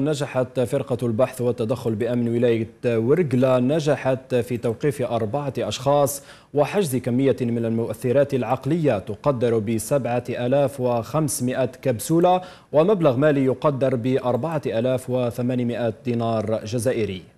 نجحت فرقة البحث والتدخل بأمن ولاية ورقلة نجحت في توقيف أربعة أشخاص وحجز كمية من المؤثرات العقلية تقدر ب 7500 كبسولة ومبلغ مالي يقدر ب 4800 دينار جزائري